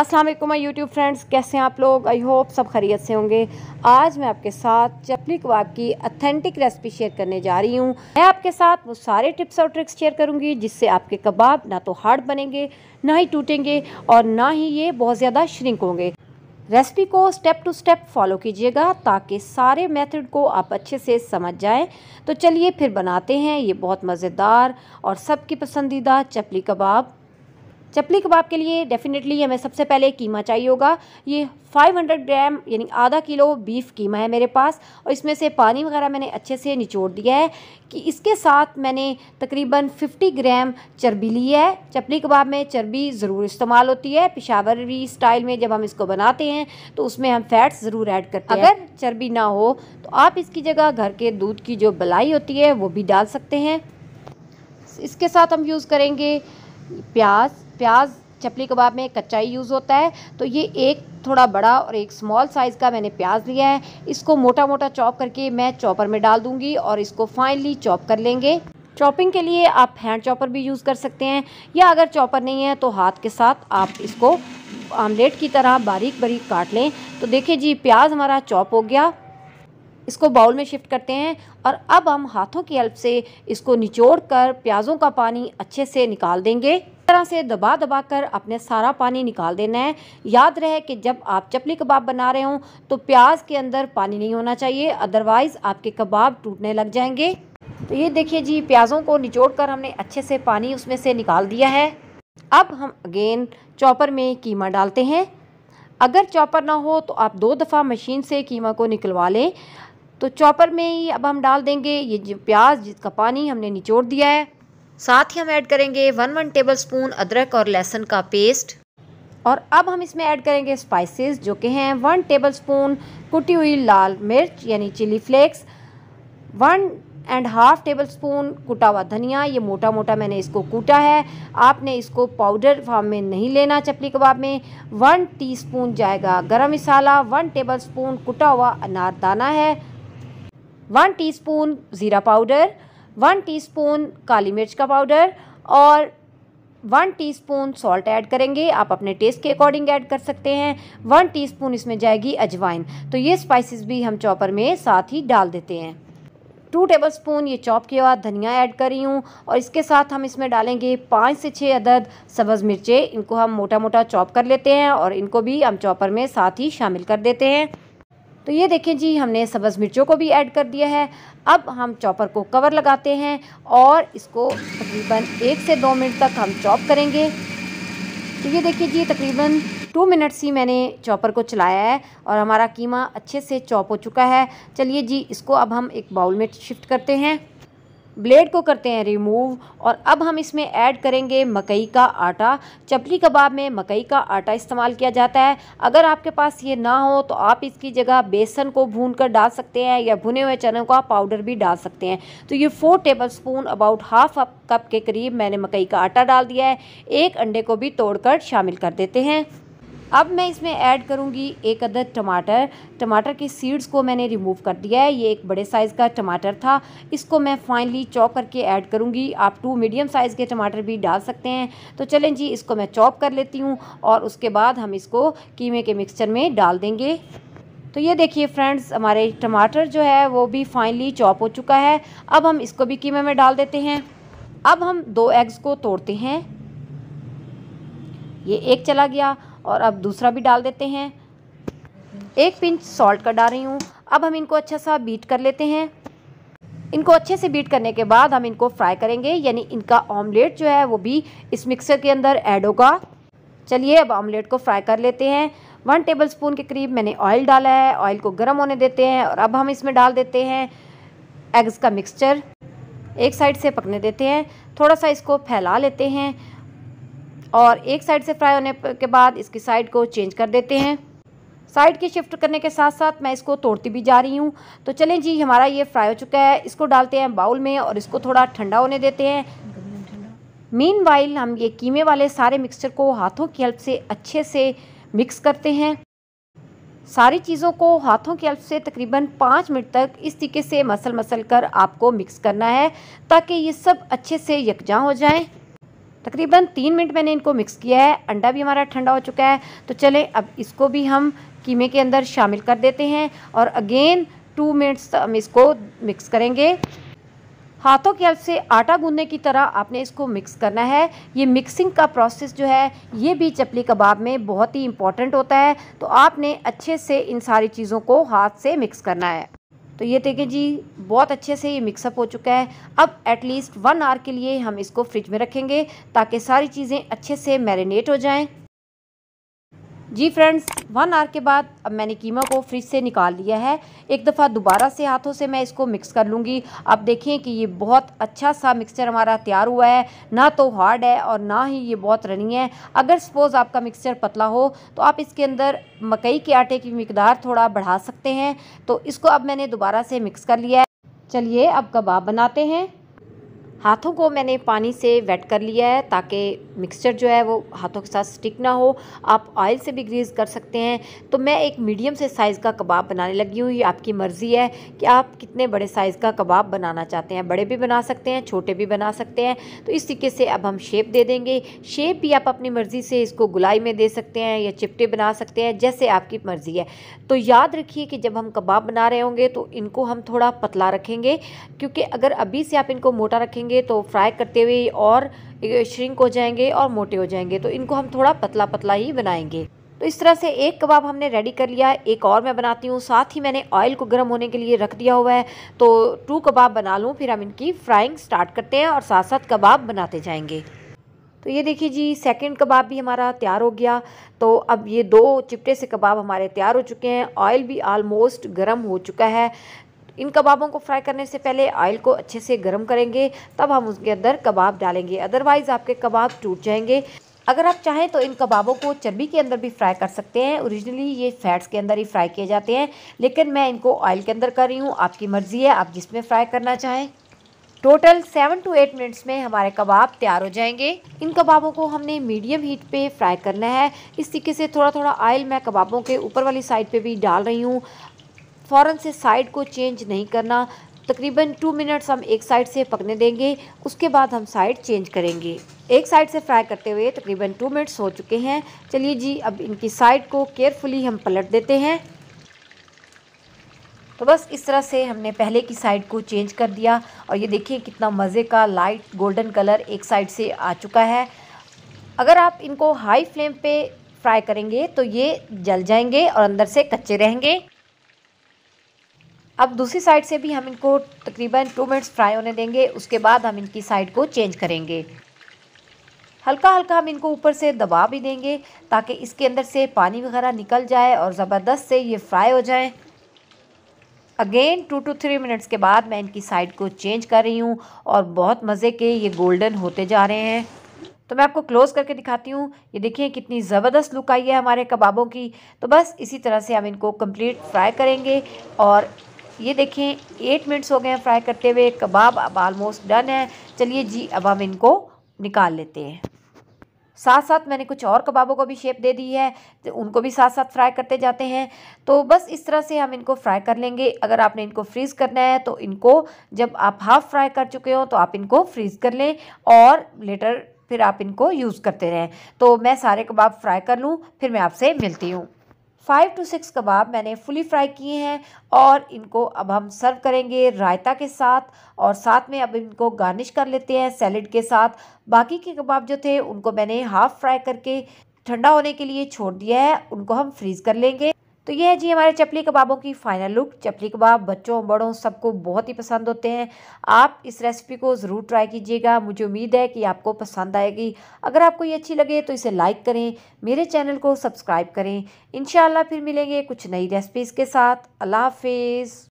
अस्सलाम वालेकुम my YouTube friends कैसे हैं आप लोग आई होप सब खैरियत से होंगे आज मैं आपके साथ चपली कबाब की अथेंटिक रेसिपी शेयर करने जा रही हूँ मैं आपके साथ वो सारे टिप्स और ट्रिक्स शेयर करूँगी जिससे आपके कबाब ना तो हार्ड बनेंगे ना ही टूटेंगे और ना ही ये बहुत ज़्यादा श्रिंक होंगे रेसिपी को स्टेप टू स्टेप फॉलो कीजिएगा ताकि सारे मेथड को आप अच्छे से समझ जाएं तो चलिए फिर बनाते हैं ये बहुत मज़ेदार और सबकी पसंदीदा चपली कबाब चपली कबाब के लिए डेफिनेटली हमें सबसे पहले कीमा चाहिए होगा ये 500 ग्राम यानी आधा किलो बीफ कीमा है मेरे पास और इसमें से पानी वगैरह मैंने अच्छे से निचोड़ दिया है कि इसके साथ मैंने तकरीबन 50 ग्राम चर्बी ली है चपली कबाब में चर्बी ज़रूर इस्तेमाल होती है पिशावरी स्टाइल में जब हम इसको बनाते हैं तो उसमें हम फैट्स ज़रूर ऐड करते हैं अगर चर्बी ना हो तो आप इसकी जगह घर के दूध की जो बलाई होती है वो भी डाल सकते हैं इसके साथ हम यूज़ करेंगे प्याज प्याज चपली कबाब में कच्चा ही यूज़ होता है तो ये एक थोड़ा बड़ा और एक स्मॉल साइज़ का मैंने प्याज लिया है इसको मोटा मोटा चॉप करके मैं चॉपर में डाल दूँगी और इसको फाइनली चॉप कर लेंगे चॉपिंग के लिए आप हैंड चॉपर भी यूज़ कर सकते हैं या अगर चॉपर नहीं है तो हाथ के साथ आप इसको आमलेट की तरह बारीक बारीक काट लें तो देखिए जी प्याज हमारा चॉप हो गया इसको बाउल में शिफ्ट करते हैं और अब हम हाथों की हेल्प से इसको निचोड़ कर प्याज़ों का पानी अच्छे से निकाल देंगे तरह से दबा दबा कर अपने सारा पानी निकाल देना है याद रहे कि जब आप चपली कबाब बना रहे हों तो प्याज के अंदर पानी नहीं होना चाहिए अदरवाइज़ आपके कबाब टूटने लग जाएंगे तो ये देखिए जी प्याज़ों को निचोड़ कर हमने अच्छे से पानी उसमें से निकाल दिया है अब हम अगेन चॉपर में कीमा डालते हैं अगर चॉपर ना हो तो आप दो दफ़ा मशीन से कीमा को निकलवा लें तो चॉपर में ही अब हम डाल देंगे ये प्याज जिसका पानी हमने निचोड़ दिया है साथ ही हम ऐड करेंगे वन वन टेबल स्पून अदरक और लहसुन का पेस्ट और अब हम इसमें ऐड करेंगे स्पाइसेस जो कि हैं वन टेबल स्पून कुटी हुई लाल मिर्च यानी chilli flakes one and half tablespoon कुटा हुआ धनिया ये मोटा मोटा मैंने इसको कूटा है आपने इसको पाउडर फॉर्म में नहीं लेना चपली कबाब में वन टीस्पून जाएगा गरम मसाला वन टेबल स्पून कुटा हुआ अनारदाना है वन टीस्पून ज़ीरा पाउडर वन टीस्पून काली मिर्च का पाउडर और वन टीस्पून सॉल्ट ऐड करेंगे आप अपने टेस्ट के अकॉर्डिंग ऐड कर सकते हैं वन टीस्पून इसमें जाएगी अजवाइन तो ये स्पाइसेस भी हम चॉपर में साथ ही डाल देते हैं टू टेबल स्पून ये चॉप किया हुआ धनिया ऐड कर रही हूँ और इसके साथ हम इसमें डालेंगे पाँच से छः अदद सब्ज़ मिर्चें इनको हम मोटा मोटा चॉप कर लेते हैं और इनको भी हम चॉपर में साथ ही शामिल कर देते हैं तो ये देखें जी हमने सब्ज़ मिर्चों को भी ऐड कर दिया है अब हम चॉपर को कवर लगाते हैं और इसको तकरीबन एक से दो मिनट तक हम चॉप करेंगे तो ये देखिए जी तकरीबन टू मिनट्स ही मैंने चॉपर को चलाया है और हमारा कीमा अच्छे से चॉप हो चुका है चलिए जी इसको अब हम एक बाउल में शिफ्ट करते हैं ब्लेड को करते हैं रिमूव और अब हम इसमें ऐड करेंगे मकई का आटा चपली कबाब में मकई का आटा इस्तेमाल किया जाता है अगर आपके पास ये ना हो तो आप इसकी जगह बेसन को भून कर डाल सकते हैं या भुने हुए चने का पाउडर भी डाल सकते हैं तो ये four tablespoon about half cup के करीब मैंने मकई का आटा डाल दिया है एक अंडे को भी तोड़ शामिल कर देते हैं अब मैं इसमें ऐड करूँगी एक अदद टमाटर टमाटर की सीड्स को मैंने रिमूव कर दिया है ये एक बड़े साइज़ का टमाटर था इसको मैं फाइनली चॉप करके ऐड करूँगी आप टू मीडियम साइज़ के टमाटर भी डाल सकते हैं तो चलें जी इसको मैं चॉप कर लेती हूँ और उसके बाद हम इसको कीमे के मिक्सचर में डाल देंगे तो ये देखिए फ्रेंड्स हमारे टमाटर जो है वो भी फाइनली चॉप हो चुका है अब हम इसको भी कीमे में डाल देते हैं अब हम दो एग्स को तोड़ते हैं ये एक चला गया और अब दूसरा भी डाल देते हैं एक पिंच सॉल्ट का डाल रही हूँ अब हम इनको अच्छा सा बीट कर लेते हैं इनको अच्छे से बीट करने के बाद हम इनको फ्राई करेंगे यानी इनका ऑमलेट जो है वो भी इस मिक्सर के अंदर ऐड होगा चलिए अब ऑमलेट को फ्राई कर लेते हैं वन टेबल स्पून के करीब मैंने ऑयल डाला है ऑयल को गर्म होने देते हैं और अब हम इसमें डाल देते हैं एग्स का मिक्सचर एक साइड से पकने देते हैं थोड़ा सा इसको फैला लेते हैं और एक साइड से फ्राई होने के बाद इसकी साइड को चेंज कर देते हैं साइड की शिफ्ट करने के साथ साथ मैं इसको तोड़ती भी जा रही हूँ तो चलें जी हमारा ये फ्राई हो चुका है इसको डालते हैं बाउल में और इसको थोड़ा ठंडा होने देते हैं मीन वाइल हम ये कीमे वाले सारे मिक्सचर को हाथों की हेल्प से अच्छे से मिक्स करते हैं सारी चीज़ों को हाथों की हेल्प से तकरीबन पाँच मिनट तक इस तरीके से मसल मसल कर आपको मिक्स करना है ताकि ये सब अच्छे से यकजा हो जाएँ तकरीबन तीन मिनट मैंने इनको मिक्स किया है अंडा भी हमारा ठंडा हो चुका है तो चले अब इसको भी हम कीमे के अंदर शामिल कर देते हैं और अगेन टू मिनट्स हम इसको मिक्स करेंगे हाथों की हेल्प से आटा गूंदने की तरह आपने इसको मिक्स करना है ये मिक्सिंग का प्रोसेस जो है ये भी चपली कबाब में बहुत ही इम्पॉर्टेंट होता है तो आपने अच्छे से इन सारी चीज़ों को हाथ से मिक्स करना है तो ये देखें जी बहुत अच्छे से ये मिक्सअप हो चुका है अब एटलीस्ट वन आवर के लिए हम इसको फ्रिज में रखेंगे ताकि सारी चीज़ें अच्छे से मैरिनेट हो जाएँ जी फ्रेंड्स वन आवर के बाद अब मैंने कीमा को फ्रिज से निकाल लिया है एक दफ़ा दोबारा से हाथों से मैं इसको मिक्स कर लूँगी आप देखें कि ये बहुत अच्छा सा मिक्सचर हमारा तैयार हुआ है ना तो हार्ड है और ना ही ये बहुत रनी है अगर सपोज़ आपका मिक्सचर पतला हो तो आप इसके अंदर मकई के आटे की मकदार थोड़ा बढ़ा सकते हैं तो इसको अब मैंने दोबारा से मिक्स कर लिया है चलिए अब कबाब बनाते हैं हाथों को मैंने पानी से वेट कर लिया है ताकि मिक्सचर जो है वो हाथों के साथ स्टिक ना हो आप ऑयल से भी ग्रीस कर सकते हैं तो मैं एक मीडियम से साइज़ का कबाब बनाने लगी हूँ ये आपकी मर्ज़ी है कि आप कितने बड़े साइज़ का कबाब बनाना चाहते हैं बड़े भी बना सकते हैं छोटे भी बना सकते हैं तो इस तरीके से अब हम शेप दे देंगे शेप भी आप अपनी मर्ज़ी से इसको गुलाई में दे सकते हैं या चिपटे बना सकते हैं जैसे आपकी मर्ज़ी है तो याद रखिए कि जब हम कबाब बना रहे होंगे तो इनको हम थोड़ा पतला रखेंगे क्योंकि अगर अभी से आप इनको मोटा रखेंगे करेंगे तो फ्राई करते हुए और श्रिंक हो जाएंगे और मोटे हो जाएंगे तो इनको हम थोड़ा पतला पतला ही बनाएंगे तो इस तरह से एक कबाब हमने रेडी कर लिया है एक और मैं बनाती हूँ साथ ही मैंने ऑयल को गर्म होने के लिए रख दिया हुआ है तो टू कबाब बना लूँ फिर हम इनकी फ्राइंग स्टार्ट करते हैं और साथ साथ कबाब बनाते जाएंगे तो ये देखिए जी सेकंड कबाब भी हमारा तैयार हो गया तो अब ये दो चिपटे से कबाब हमारे तैयार हो चुके हैं ऑयल भी आलमोस्ट गर्म हो चुका है इन कबाबों को फ्राई करने से पहले ऑयल को अच्छे से गर्म करेंगे तब हम उसके अंदर कबाब डालेंगे अदरवाइज़ आपके कबाब टूट जाएंगे अगर आप चाहें तो इन कबाबों को चर्बी के अंदर भी फ्राई कर सकते हैं ओरिजिनली ये फैट्स के अंदर ही फ्राई किए जाते हैं लेकिन मैं इनको ऑयल के अंदर कर रही हूँ आपकी मर्ज़ी है आप जिसमें फ्राई करना चाहें total seven to eight minutes में हमारे कबाब तैयार हो जाएंगे इन कबाबों को हमने मीडियम हीट पे फ्राई करना है इस तरीके से थोड़ा थोड़ा ऑयल मैं कबाबों के ऊपर वाली साइड पे भी डाल रही हूँ फ़ौरन से साइड को चेंज नहीं करना तकरीबन टू मिनट्स हम एक साइड से पकने देंगे उसके बाद हम साइड चेंज करेंगे एक साइड से फ्राई करते हुए तकरीबन टू मिनट्स हो चुके हैं चलिए जी अब इनकी साइड को केयरफुली हम पलट देते हैं तो बस इस तरह से हमने पहले की साइड को चेंज कर दिया और ये देखिए कितना मज़े का लाइट गोल्डन कलर एक साइड से आ चुका है अगर आप इनको हाई फ्लेम पे फ्राई करेंगे तो ये जल जाएंगे और अंदर से कच्चे रहेंगे अब दूसरी साइड से भी हम इनको तकरीबन टू मिनट्स फ्राई होने देंगे उसके बाद हम इनकी साइड को चेंज करेंगे हल्का हल्का हम इनको ऊपर से दबा भी देंगे ताकि इसके अंदर से पानी वगैरह निकल जाए और ज़बरदस्त से ये फ्राई हो जाएं again two two three minutes के बाद मैं इनकी साइड को चेंज कर रही हूँ और बहुत मज़े के ये गोल्डन होते जा रहे हैं तो मैं आपको क्लोज़ करके दिखाती हूँ ये देखिए कितनी ज़बरदस्त लुक आई है हमारे कबाबों की तो बस इसी तरह से हम इनको कंप्लीट फ्राई करेंगे और ये देखें एट मिनट्स हो गए हैं फ्राई करते हुए कबाब अब आलमोस्ट डन है चलिए जी अब हम इनको निकाल लेते हैं साथ साथ मैंने कुछ और कबाबों को भी शेप दे दी है तो उनको भी साथ साथ फ्राई करते जाते हैं तो बस इस तरह से हम इनको फ्राई कर लेंगे अगर आपने इनको फ्रीज़ करना है तो इनको जब आप हाफ़ फ्राई कर चुके हो तो आप इनको फ्रीज़ कर लें और लेटर फिर आप इनको यूज़ करते रहें तो मैं सारे कबाब फ्राई कर लूँ फिर मैं आपसे मिलती हूँ फाइव टू सिक्स कबाब मैंने फुली फ्राई किए हैं और इनको अब हम सर्व करेंगे रायता के साथ और साथ में अब इनको गार्निश कर लेते हैं सैलड के साथ बाकी के कबाब जो थे उनको मैंने हाफ़ फ्राई करके ठंडा होने के लिए छोड़ दिया है उनको हम फ्रीज़ कर लेंगे तो ये है जी हमारे चपली कबाबों की फाइनल लुक चपली कबाब बच्चों बड़ों सबको बहुत ही पसंद होते हैं आप इस रेसिपी को ज़रूर ट्राई कीजिएगा मुझे उम्मीद है कि आपको पसंद आएगी अगर आपको ये अच्छी लगे तो इसे लाइक करें मेरे चैनल को सब्सक्राइब करें इन फिर मिलेंगे कुछ नई रेसिपीज़ के साथ अल्लाह हाफिज़